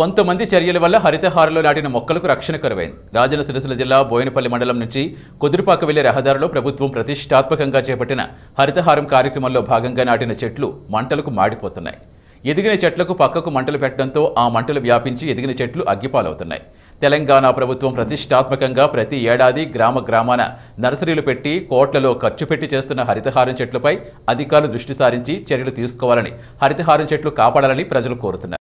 కొంతమంది చర్యల వల్ల హరితహారలో నాటిన మొక్కలకు రక్షణ కరువైంది రాజన్న సిరిసిల్ల జిల్లా బోయినపల్లి మండలం నుంచి కుదిరిపాక వెళ్లే రహదారిలో ప్రభుత్వం ప్రతిష్టాత్మకంగా చేపట్టిన హరితహారం కార్యక్రమంలో భాగంగా నాటిన చెట్లు మంటలకు మాడిపోతున్నాయి ఎదిగిన చెట్లకు పక్కకు మంటలు పెట్టడంతో ఆ మంటలు వ్యాపించి ఎదిగిన చెట్లు అగ్గిపాలవుతున్నాయి తెలంగాణ ప్రభుత్వం ప్రతిష్టాత్మకంగా ప్రతి ఏడాది గ్రామ గ్రామాన నర్సరీలు పెట్టి కోట్లలో ఖర్చు పెట్టి చేస్తున్న హరితహారం చెట్లపై అధికారులు దృష్టి సారించి చర్యలు తీసుకోవాలని హరితహారం చెట్లు కాపాడాలని ప్రజలు కోరుతున్నారు